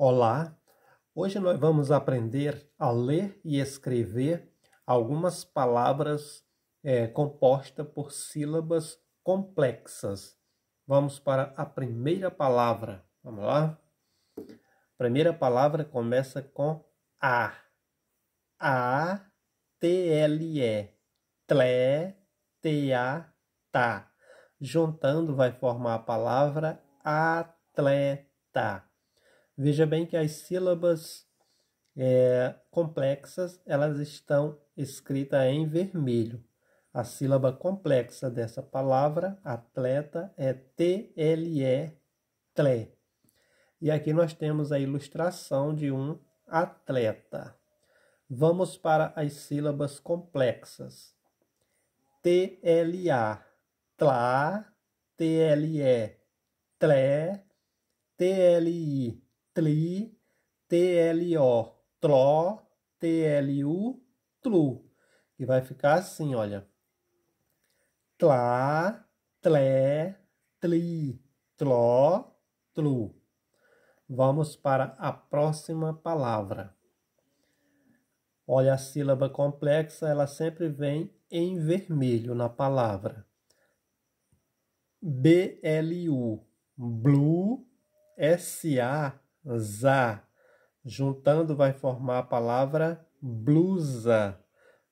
Olá! Hoje nós vamos aprender a ler e escrever algumas palavras é, compostas por sílabas complexas. Vamos para a primeira palavra. Vamos lá? Primeira palavra começa com A. A, T, L, E. e T, A, Tá. Juntando vai formar a palavra atleta Veja bem que as sílabas é, complexas elas estão escritas em vermelho. A sílaba complexa dessa palavra, atleta, é T-L-E, tle. E aqui nós temos a ilustração de um atleta. Vamos para as sílabas complexas. t t l l a l e t l i tli, tló, tlo, tlu, tlu. E vai ficar assim, olha. Tlá, tlé, tli, tló, tlu. Vamos para a próxima palavra. Olha, a sílaba complexa, ela sempre vem em vermelho na palavra. BLU, blue, SA, blusa. Juntando vai formar a palavra blusa.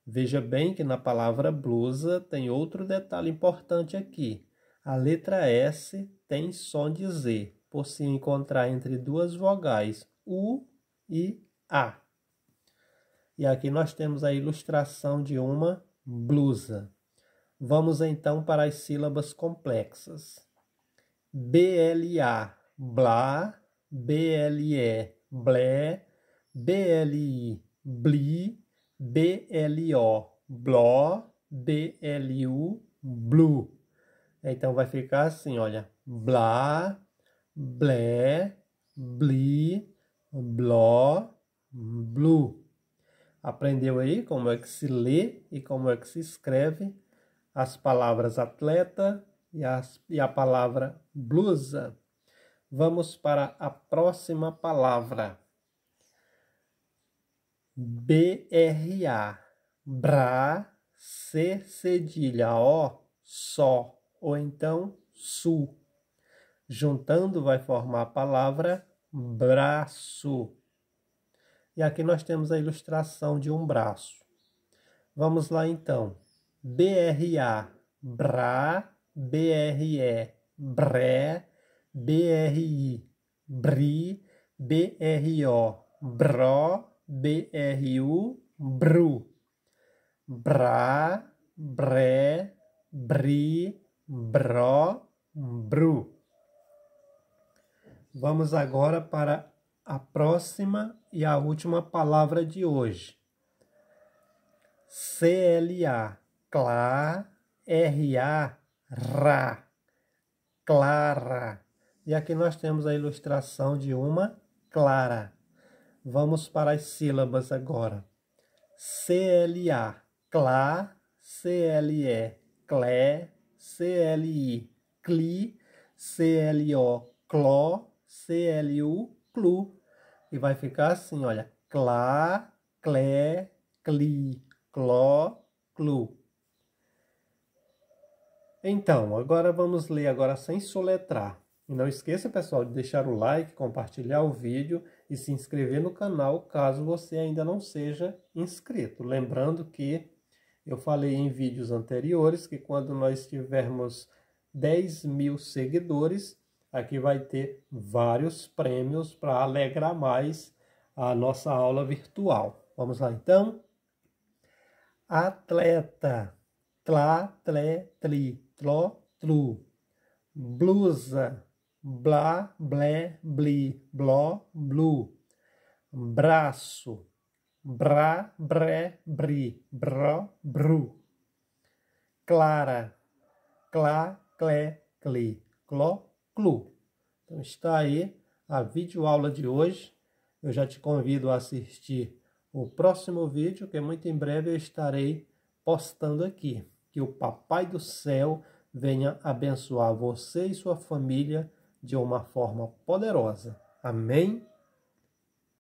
Veja bem que na palavra blusa tem outro detalhe importante aqui. A letra S tem som de Z, por se encontrar entre duas vogais U e A. E aqui nós temos a ilustração de uma blusa. Vamos então para as sílabas complexas. BLA, blá, BLE, BLE, BLI, bli, BLO, BLO, BLU, blue. É, então vai ficar assim, olha, bla ble bli, blo blue. Aprendeu aí como é que se lê e como é que se escreve as palavras atleta e, as, e a palavra blusa. Vamos para a próxima palavra. BRA. Bra, C cedilha, O, só, ou então su. Juntando vai formar a palavra braço. E aqui nós temos a ilustração de um braço. Vamos lá então. BRA, bra, BRE, bré, BRI, BRI, BRO, BRO, BRU, BRU, BRA, BRE, BRI, BRO, BRU. Vamos agora para a próxima e a última palavra de hoje. CLA, CLA, RA, RA, clara e aqui nós temos a ilustração de uma clara. Vamos para as sílabas agora. CLA, clá, CLE, clé, CLI, cli, CLO, cló, CLU, clu. E vai ficar assim, olha, clá, clé, cli, cló, clu. Então, agora vamos ler agora sem soletrar. E não esqueça, pessoal, de deixar o like, compartilhar o vídeo e se inscrever no canal caso você ainda não seja inscrito. Lembrando que eu falei em vídeos anteriores que quando nós tivermos 10 mil seguidores, aqui vai ter vários prêmios para alegrar mais a nossa aula virtual. Vamos lá então? Atleta, tla, tle, tri, tro, tru. Blusa, blá, blé, bli, bló, blu. Braço, bra bré, bri, bró, bru. Clara, clá, clé, cli, cló, clu. Então está aí a videoaula de hoje. Eu já te convido a assistir o próximo vídeo, que muito em breve eu estarei postando aqui. Que o Papai do Céu venha abençoar você e sua família de uma forma poderosa. Amém?